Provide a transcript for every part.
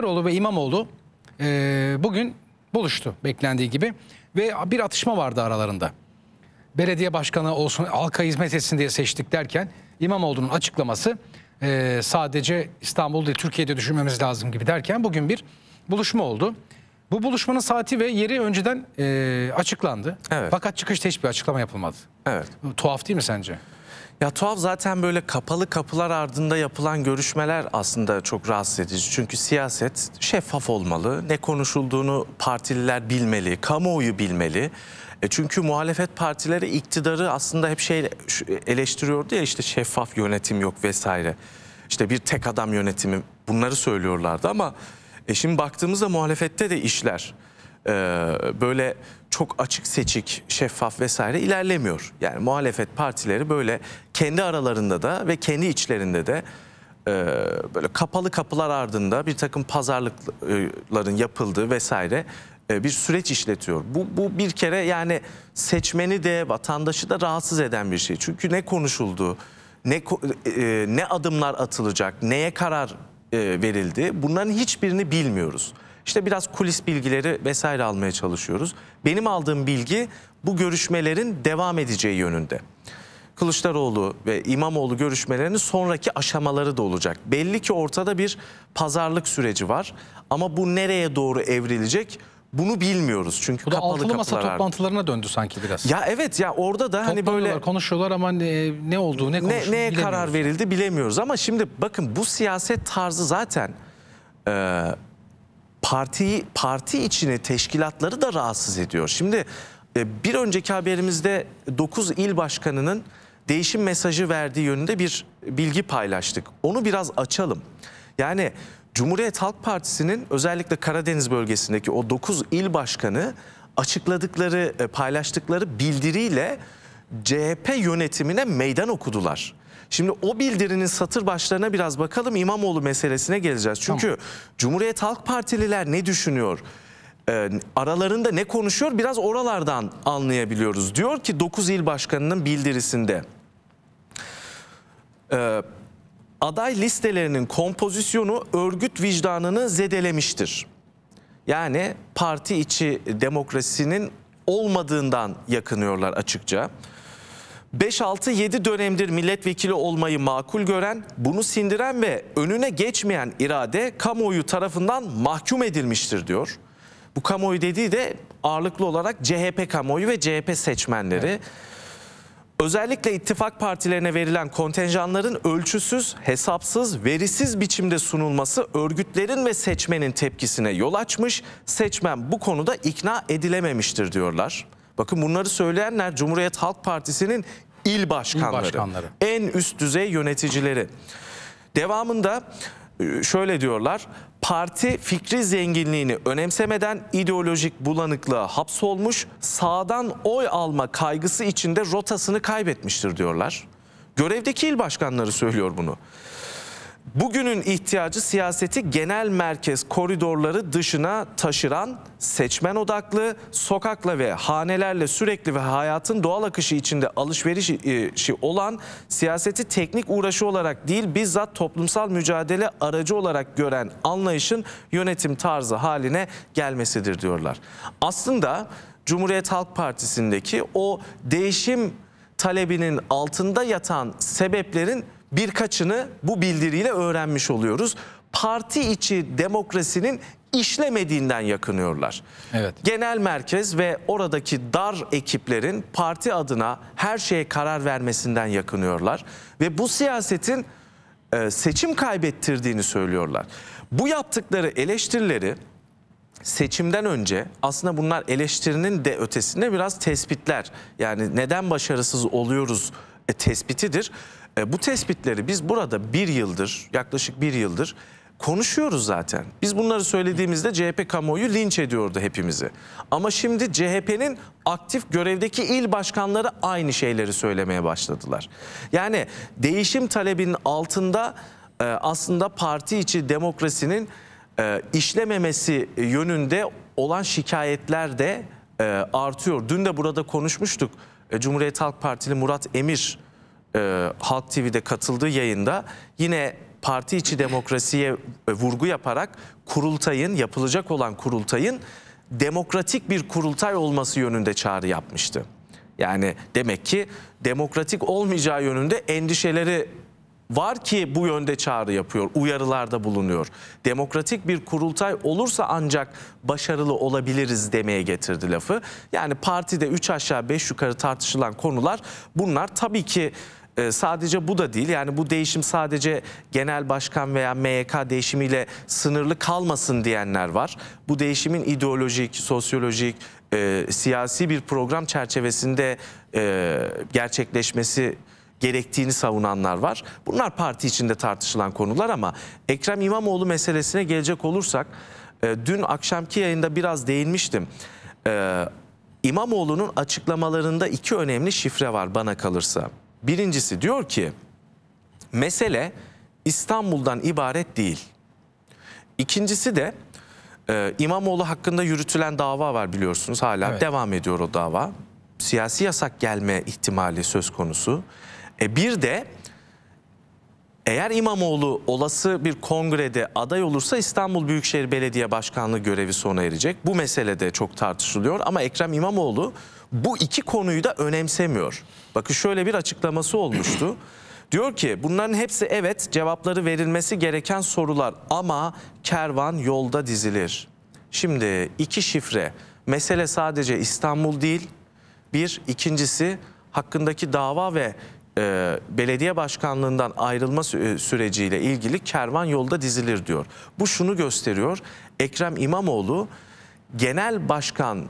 Kılıçdaroğlu ve İmamoğlu e, bugün buluştu beklendiği gibi ve bir atışma vardı aralarında. Belediye başkanı olsun halka hizmet etsin diye seçtik derken İmamoğlu'nun açıklaması e, sadece İstanbul'da Türkiye'de düşünmemiz lazım gibi derken bugün bir buluşma oldu. Bu buluşmanın saati ve yeri önceden e, açıklandı. Evet. Fakat çıkışta hiçbir açıklama yapılmadı. Evet. Tuhaf değil mi sence? Ya tuhaf zaten böyle kapalı kapılar ardında yapılan görüşmeler aslında çok rahatsız edici. Çünkü siyaset şeffaf olmalı. Ne konuşulduğunu partililer bilmeli, kamuoyu bilmeli. E çünkü muhalefet partileri iktidarı aslında hep şey eleştiriyordu ya işte şeffaf yönetim yok vesaire. İşte bir tek adam yönetimi bunları söylüyorlardı ama e şimdi baktığımızda muhalefette de işler e, böyle çok açık seçik, şeffaf vesaire ilerlemiyor. Yani muhalefet partileri böyle kendi aralarında da ve kendi içlerinde de e, böyle kapalı kapılar ardında bir takım pazarlıkların yapıldığı vesaire e, bir süreç işletiyor. Bu, bu bir kere yani seçmeni de vatandaşı da rahatsız eden bir şey. Çünkü ne konuşuldu, ne, e, ne adımlar atılacak, neye karar e, verildi bunların hiçbirini bilmiyoruz. İşte biraz kulis bilgileri vesaire almaya çalışıyoruz. Benim aldığım bilgi bu görüşmelerin devam edeceği yönünde. Kılıçdaroğlu ve İmamoğlu görüşmelerinin sonraki aşamaları da olacak. Belli ki ortada bir pazarlık süreci var ama bu nereye doğru evrilecek bunu bilmiyoruz. Çünkü bu da kapalı altılı masa ardı. toplantılarına döndü sanki biraz. Ya evet ya orada da hani böyle konuşuyorlar ama ne, ne olduğu ne ne, neye karar verildi bilemiyoruz ama şimdi bakın bu siyaset tarzı zaten e, partiyi parti içine teşkilatları da rahatsız ediyor. Şimdi e, bir önceki haberimizde 9 il başkanının değişim mesajı verdiği yönünde bir bilgi paylaştık. Onu biraz açalım. Yani Cumhuriyet Halk Partisi'nin özellikle Karadeniz bölgesindeki o 9 il başkanı açıkladıkları, e, paylaştıkları bildiriyle CHP yönetimine meydan okudular. Şimdi o bildirinin satır başlarına biraz bakalım İmamoğlu meselesine geleceğiz. Çünkü tamam. Cumhuriyet Halk Partililer ne düşünüyor? Ee, aralarında ne konuşuyor biraz oralardan anlayabiliyoruz. Diyor ki 9 il başkanının bildirisinde ee, aday listelerinin kompozisyonu örgüt vicdanını zedelemiştir. Yani parti içi demokrasinin olmadığından yakınıyorlar açıkça. 5-6-7 dönemdir milletvekili olmayı makul gören, bunu sindiren ve önüne geçmeyen irade kamuoyu tarafından mahkum edilmiştir diyor. Bu kamuoyu dediği de ağırlıklı olarak CHP kamuoyu ve CHP seçmenleri. Özellikle ittifak partilerine verilen kontenjanların ölçüsüz, hesapsız, verisiz biçimde sunulması örgütlerin ve seçmenin tepkisine yol açmış, seçmen bu konuda ikna edilememiştir diyorlar. Bakın bunları söyleyenler Cumhuriyet Halk Partisi'nin il başkanları, il başkanları, en üst düzey yöneticileri. Devamında e, şöyle diyorlar. Parti fikri zenginliğini önemsemeden ideolojik bulanıklığa hapsolmuş, sağdan oy alma kaygısı içinde rotasını kaybetmiştir diyorlar. Görevdeki il başkanları söylüyor bunu. Bugünün ihtiyacı siyaseti genel merkez koridorları dışına taşıran seçmen odaklı, sokakla ve hanelerle sürekli ve hayatın doğal akışı içinde alışverişi e, olan siyaseti teknik uğraşı olarak değil bizzat toplumsal mücadele aracı olarak gören anlayışın yönetim tarzı haline gelmesidir diyorlar. Aslında Cumhuriyet Halk Partisi'ndeki o değişim talebinin altında yatan sebeplerin birkaçını bu bildiriyle öğrenmiş oluyoruz. Parti içi demokrasinin işlemediğinden yakınıyorlar. Evet. Genel merkez ve oradaki dar ekiplerin parti adına her şeye karar vermesinden yakınıyorlar ve bu siyasetin e, seçim kaybettirdiğini söylüyorlar. Bu yaptıkları eleştirileri seçimden önce aslında bunlar eleştirinin de ötesinde biraz tespitler yani neden başarısız oluyoruz e, tespitidir. E, bu tespitleri biz burada bir yıldır, yaklaşık bir yıldır konuşuyoruz zaten. Biz bunları söylediğimizde CHP kamuoyu linç ediyordu hepimizi. Ama şimdi CHP'nin aktif görevdeki il başkanları aynı şeyleri söylemeye başladılar. Yani değişim talebinin altında e, aslında parti içi demokrasinin e, işlememesi yönünde olan şikayetler de e, artıyor. Dün de burada konuşmuştuk. Cumhuriyet Halk Partili Murat Emir e, Halk TV'de katıldığı yayında yine parti içi demokrasiye e, vurgu yaparak kurultayın yapılacak olan kurultayın demokratik bir kurultay olması yönünde çağrı yapmıştı. Yani demek ki demokratik olmayacağı yönünde endişeleri var ki bu yönde çağrı yapıyor, uyarılarda bulunuyor. Demokratik bir kurultay olursa ancak başarılı olabiliriz demeye getirdi lafı. Yani partide 3 aşağı 5 yukarı tartışılan konular bunlar tabii ki e, sadece bu da değil yani bu değişim sadece genel başkan veya MYK değişimiyle sınırlı kalmasın diyenler var. Bu değişimin ideolojik, sosyolojik, e, siyasi bir program çerçevesinde e, gerçekleşmesi gerektiğini savunanlar var. Bunlar parti içinde tartışılan konular ama Ekrem İmamoğlu meselesine gelecek olursak e, dün akşamki yayında biraz değinmiştim. E, İmamoğlu'nun açıklamalarında iki önemli şifre var bana kalırsa. Birincisi diyor ki mesele İstanbul'dan ibaret değil. İkincisi de e, İmamoğlu hakkında yürütülen dava var biliyorsunuz hala evet. devam ediyor o dava. Siyasi yasak gelme ihtimali söz konusu. E, bir de eğer İmamoğlu olası bir kongrede aday olursa İstanbul Büyükşehir Belediye Başkanlığı görevi sona erecek. Bu mesele de çok tartışılıyor ama Ekrem İmamoğlu bu iki konuyu da önemsemiyor. Bakın şöyle bir açıklaması olmuştu. Diyor ki bunların hepsi evet cevapları verilmesi gereken sorular ama kervan yolda dizilir. Şimdi iki şifre mesele sadece İstanbul değil bir ikincisi hakkındaki dava ve e, belediye başkanlığından ayrılma e, süreciyle ilgili kervan yolda dizilir diyor. Bu şunu gösteriyor Ekrem İmamoğlu genel başkan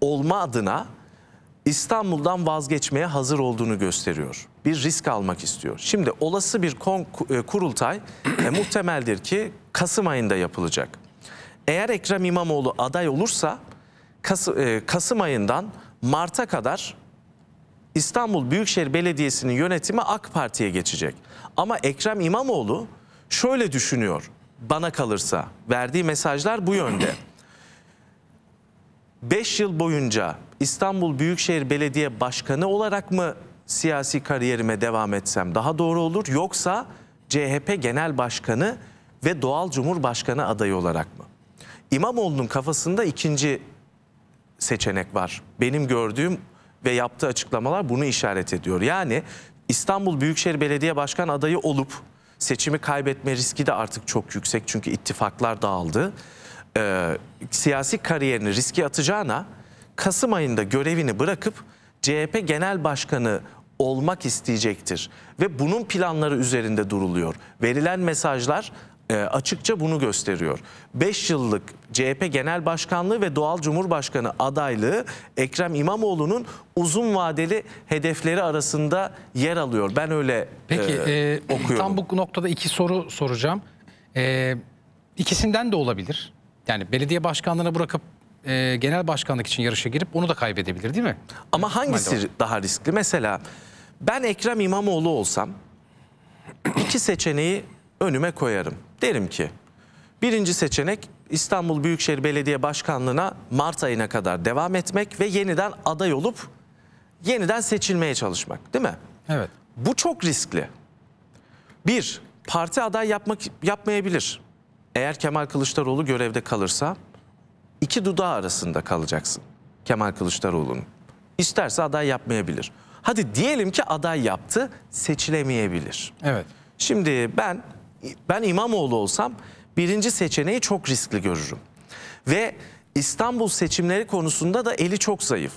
olma adına İstanbul'dan vazgeçmeye hazır olduğunu gösteriyor. Bir risk almak istiyor. Şimdi olası bir e, kurultay e, muhtemeldir ki Kasım ayında yapılacak. Eğer Ekrem İmamoğlu aday olursa Kas, e, Kasım ayından Mart'a kadar İstanbul Büyükşehir Belediyesi'nin yönetimi AK Parti'ye geçecek. Ama Ekrem İmamoğlu şöyle düşünüyor bana kalırsa verdiği mesajlar bu yönde. 5 yıl boyunca İstanbul Büyükşehir Belediye Başkanı olarak mı siyasi kariyerime devam etsem daha doğru olur yoksa CHP Genel Başkanı ve doğal Cumhurbaşkanı adayı olarak mı? İmamoğlu'nun kafasında ikinci seçenek var. Benim gördüğüm ve yaptığı açıklamalar bunu işaret ediyor. Yani İstanbul Büyükşehir Belediye Başkan adayı olup seçimi kaybetme riski de artık çok yüksek çünkü ittifaklar dağıldı e, siyasi kariyerini riske atacağına Kasım ayında görevini bırakıp CHP Genel Başkanı olmak isteyecektir. Ve bunun planları üzerinde duruluyor. Verilen mesajlar e, açıkça bunu gösteriyor. 5 yıllık CHP Genel Başkanlığı ve Doğal Cumhurbaşkanı adaylığı Ekrem İmamoğlu'nun uzun vadeli hedefleri arasında yer alıyor. Ben öyle Peki, e, e, okuyorum. Tam bu noktada iki soru soracağım. E, ikisinden de olabilir yani belediye başkanlığına bırakıp e, genel başkanlık için yarışa girip onu da kaybedebilir değil mi? Ama hangisi daha riskli? Mesela ben Ekrem İmamoğlu olsam iki seçeneği önüme koyarım. Derim ki birinci seçenek İstanbul Büyükşehir Belediye Başkanlığı'na Mart ayına kadar devam etmek ve yeniden aday olup yeniden seçilmeye çalışmak değil mi? Evet. Bu çok riskli. Bir, parti aday yapmak yapmayabilir eğer Kemal Kılıçdaroğlu görevde kalırsa iki dudağı arasında kalacaksın Kemal Kılıçdaroğlu'nun. İsterse aday yapmayabilir. Hadi diyelim ki aday yaptı, seçilemeyebilir. Evet. Şimdi ben ben İmamoğlu olsam birinci seçeneği çok riskli görürüm. Ve İstanbul seçimleri konusunda da eli çok zayıf.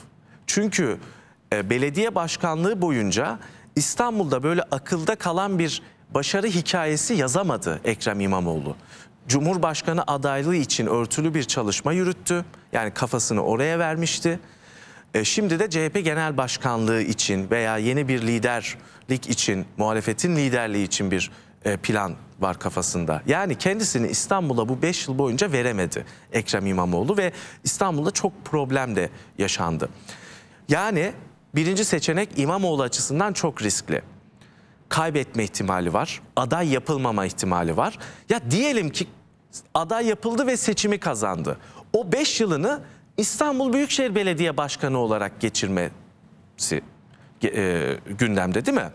Çünkü e, belediye başkanlığı boyunca İstanbul'da böyle akılda kalan bir başarı hikayesi yazamadı Ekrem İmamoğlu. Cumhurbaşkanı adaylığı için örtülü bir çalışma yürüttü. Yani kafasını oraya vermişti. E, şimdi de CHP Genel Başkanlığı için veya yeni bir liderlik için, muhalefetin liderliği için bir e, plan var kafasında. Yani kendisini İstanbul'a bu 5 yıl boyunca veremedi Ekrem İmamoğlu ve İstanbul'da çok problem de yaşandı. Yani birinci seçenek İmamoğlu açısından çok riskli kaybetme ihtimali var. Aday yapılmama ihtimali var. Ya diyelim ki aday yapıldı ve seçimi kazandı. O 5 yılını İstanbul Büyükşehir Belediye Başkanı olarak geçirmesi e, gündemde değil mi?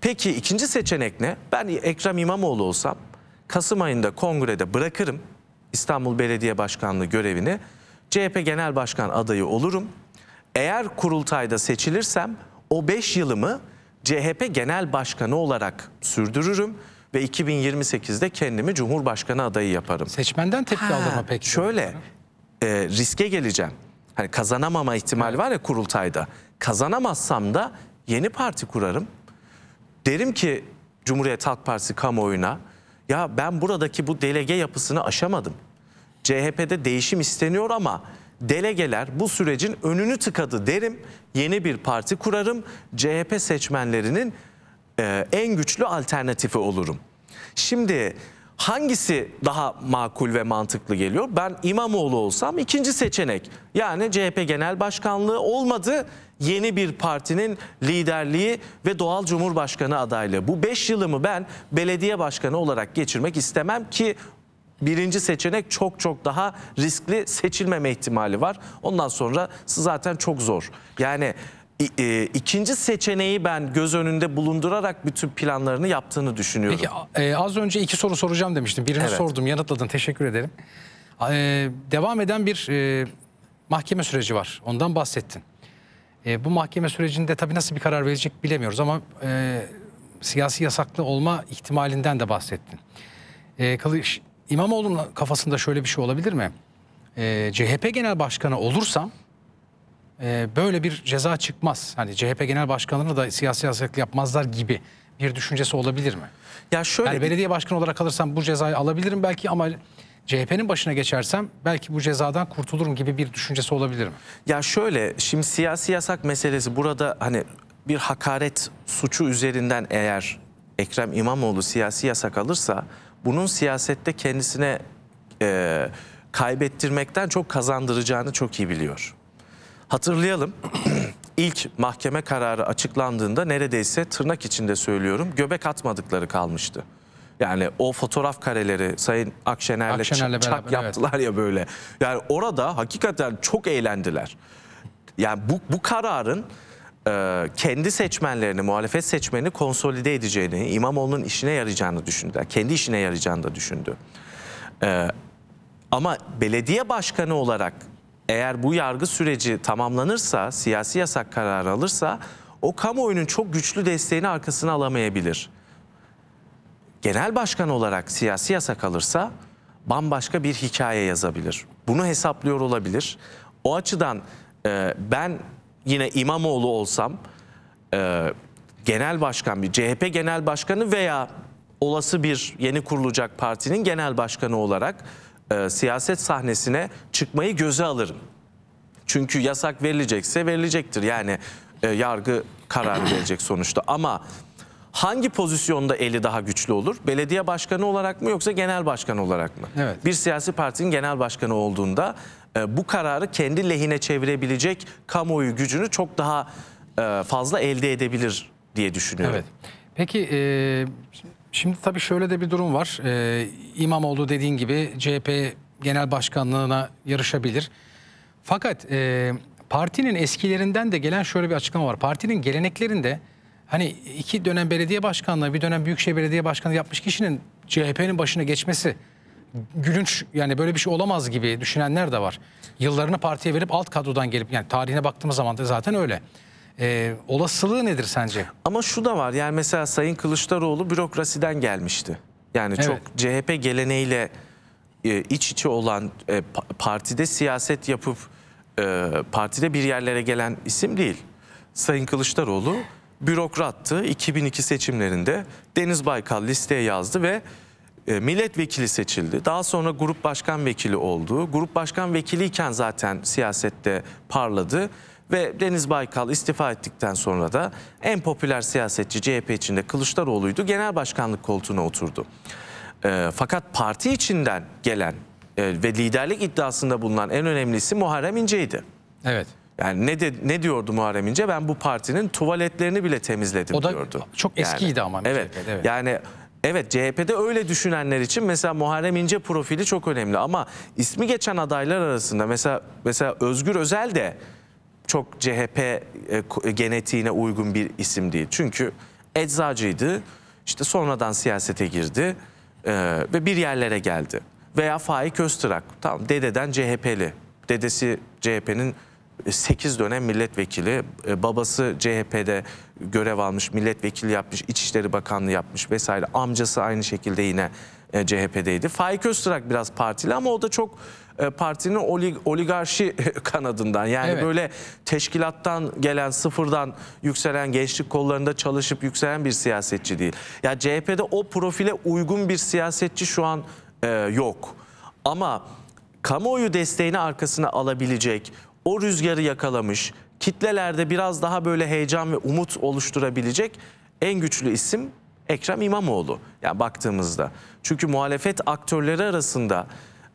Peki ikinci seçenek ne? Ben Ekrem İmamoğlu olsam Kasım ayında kongrede bırakırım İstanbul Belediye Başkanlığı görevini. CHP Genel Başkan adayı olurum. Eğer kurultayda seçilirsem o 5 yılımı CHP Genel Başkanı olarak sürdürürüm ve 2028'de kendimi Cumhurbaşkanı adayı yaparım. Seçmenden tepki ha, alır Şöyle e, riske geleceğim. Hani kazanamama ihtimali evet. var ya kurultayda. Kazanamazsam da yeni parti kurarım. Derim ki Cumhuriyet Halk Partisi kamuoyuna ya ben buradaki bu delege yapısını aşamadım. CHP'de değişim isteniyor ama delegeler bu sürecin önünü tıkadı derim. Yeni bir parti kurarım. CHP seçmenlerinin e, en güçlü alternatifi olurum. Şimdi hangisi daha makul ve mantıklı geliyor? Ben İmamoğlu olsam ikinci seçenek. Yani CHP Genel Başkanlığı olmadı yeni bir partinin liderliği ve doğal cumhurbaşkanı adaylığı. Bu 5 yılımı ben belediye başkanı olarak geçirmek istemem ki birinci seçenek çok çok daha riskli seçilmeme ihtimali var. Ondan sonra zaten çok zor. Yani e, ikinci seçeneği ben göz önünde bulundurarak bütün planlarını yaptığını düşünüyorum. Peki e, az önce iki soru soracağım demiştim. Birini evet. sordum yanıtladın teşekkür ederim. E, devam eden bir e, mahkeme süreci var ondan bahsettin. E, bu mahkeme sürecinde tabii nasıl bir karar verecek bilemiyoruz ama e, siyasi yasaklı olma ihtimalinden de bahsettin. E, Kılıç, İmamoğlu'nun kafasında şöyle bir şey olabilir mi? E, ee, CHP Genel Başkanı olursam e, böyle bir ceza çıkmaz. Hani CHP Genel Başkanı'nı da siyasi yasak yapmazlar gibi bir düşüncesi olabilir mi? Ya şöyle yani belediye başkanı olarak kalırsam bu cezayı alabilirim belki ama CHP'nin başına geçersem belki bu cezadan kurtulurum gibi bir düşüncesi olabilir mi? Ya şöyle şimdi siyasi yasak meselesi burada hani bir hakaret suçu üzerinden eğer Ekrem İmamoğlu siyasi yasak alırsa bunun siyasette kendisine e, kaybettirmekten çok kazandıracağını çok iyi biliyor. Hatırlayalım ilk mahkeme kararı açıklandığında neredeyse tırnak içinde söylüyorum göbek atmadıkları kalmıştı. Yani o fotoğraf kareleri Sayın Akşener'le, Akşener'le çak beraber, yaptılar evet. ya böyle. Yani orada hakikaten çok eğlendiler. Yani bu, bu kararın e, kendi seçmenlerini, muhalefet seçmenini konsolide edeceğini, İmamoğlu'nun işine yarayacağını düşündü. Kendi işine yarayacağını da düşündü. E, ama belediye başkanı olarak eğer bu yargı süreci tamamlanırsa, siyasi yasak kararı alırsa o kamuoyunun çok güçlü desteğini arkasına alamayabilir. Genel başkan olarak siyasi yasak alırsa bambaşka bir hikaye yazabilir. Bunu hesaplıyor olabilir. O açıdan e, ben yine İmamoğlu olsam e, genel başkan bir CHP genel başkanı veya olası bir yeni kurulacak partinin genel başkanı olarak e, siyaset sahnesine çıkmayı göze alırım. Çünkü yasak verilecekse verilecektir. Yani e, yargı karar verecek sonuçta ama hangi pozisyonda eli daha güçlü olur? Belediye başkanı olarak mı yoksa genel başkan olarak mı? Evet. Bir siyasi partinin genel başkanı olduğunda e, bu kararı kendi lehine çevirebilecek kamuoyu gücünü çok daha e, fazla elde edebilir diye düşünüyorum. Evet. Peki e, şimdi tabii şöyle de bir durum var. E, İmamoğlu dediğin gibi CHP Genel Başkanlığı'na yarışabilir. Fakat e, partinin eskilerinden de gelen şöyle bir açıklama var. Partinin geleneklerinde hani iki dönem belediye başkanlığı, bir dönem Büyükşehir Belediye Başkanı yapmış kişinin CHP'nin başına geçmesi gülünç yani böyle bir şey olamaz gibi düşünenler de var. Yıllarını partiye verip alt kadrodan gelip yani tarihine baktığımız zaman da zaten öyle. Ee, olasılığı nedir sence? Ama şu da var yani mesela Sayın Kılıçdaroğlu bürokrasiden gelmişti. Yani evet. çok CHP geleneğiyle e, iç içe olan e, partide siyaset yapıp e, partide bir yerlere gelen isim değil. Sayın Kılıçdaroğlu bürokrattı. 2002 seçimlerinde Deniz Baykal listeye yazdı ve e, milletvekili seçildi. Daha sonra grup başkan vekili oldu. Grup başkan vekiliyken zaten siyasette parladı. Ve Deniz Baykal istifa ettikten sonra da en popüler siyasetçi CHP içinde Kılıçdaroğlu'ydu. Genel başkanlık koltuğuna oturdu. E, fakat parti içinden gelen e, ve liderlik iddiasında bulunan en önemlisi Muharrem İnce'ydi. Evet. Yani ne de, ne diyordu Muharrem İnce? Ben bu partinin tuvaletlerini bile temizledim o da diyordu. Çok eskiydi yani, ama. Evet, evet. Yani Evet CHP'de öyle düşünenler için mesela Muharrem İnce profili çok önemli ama ismi geçen adaylar arasında mesela mesela Özgür Özel de çok CHP e, e, genetiğine uygun bir isim değil. Çünkü eczacıydı işte sonradan siyasete girdi e, ve bir yerlere geldi. Veya Faik Öztrak tamam dededen CHP'li dedesi CHP'nin 8 dönem milletvekili, e, babası CHP'de görev almış, milletvekili yapmış, İçişleri Bakanlığı yapmış vesaire. Amcası aynı şekilde yine e, CHP'deydi. Faik Öztürk biraz partili ama o da çok e, partinin olig oligarşi kanadından yani evet. böyle teşkilattan gelen sıfırdan yükselen gençlik kollarında çalışıp yükselen bir siyasetçi değil. Ya CHP'de o profile uygun bir siyasetçi şu an e, yok. Ama kamuoyu desteğini arkasına alabilecek, o rüzgarı yakalamış, kitlelerde biraz daha böyle heyecan ve umut oluşturabilecek en güçlü isim Ekrem İmamoğlu. Yani baktığımızda. Çünkü muhalefet aktörleri arasında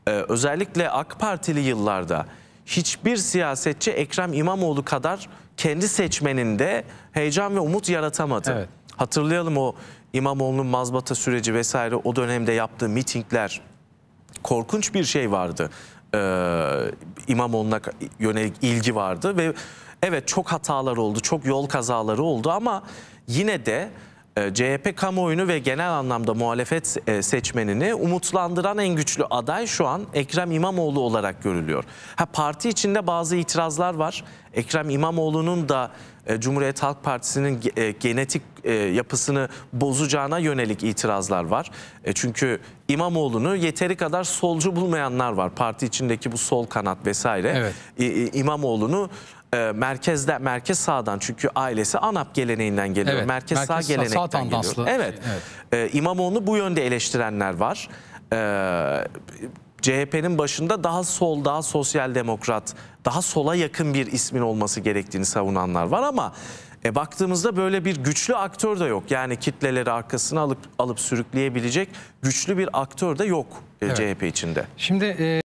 e, özellikle AK Partili yıllarda hiçbir siyasetçi Ekrem İmamoğlu kadar kendi seçmeninde heyecan ve umut yaratamadı. Evet. Hatırlayalım o İmamoğlu'nun mazbata süreci vesaire o dönemde yaptığı mitingler korkunç bir şey vardı. E, İmamoğlu'na yönelik ilgi vardı ve evet çok hatalar oldu, çok yol kazaları oldu ama yine de e, CHP kamuoyunu ve genel anlamda muhalefet e, seçmenini umutlandıran en güçlü aday şu an Ekrem İmamoğlu olarak görülüyor. Ha, parti içinde bazı itirazlar var. Ekrem İmamoğlu'nun da e, Cumhuriyet Halk Partisi'nin e, genetik e, yapısını bozacağına yönelik itirazlar var. E, çünkü İmamoğlu'nu yeteri kadar solcu bulmayanlar var. Parti içindeki bu sol kanat vesaire. Evet. E, İmamoğlu'nu merkezde merkez sağdan çünkü ailesi ANAP geleneğinden geliyor. Evet, merkez, merkez sağ, sağ gelenekten geliyor. Evet. Şey, evet. İmamoğlu'nu bu yönde eleştirenler var. E, CHP'nin başında daha sol, daha sosyal demokrat, daha sola yakın bir ismin olması gerektiğini savunanlar var ama e, baktığımızda böyle bir güçlü aktör de yok. Yani kitleleri arkasına alıp alıp sürükleyebilecek güçlü bir aktör de yok e, evet. CHP içinde. Şimdi e...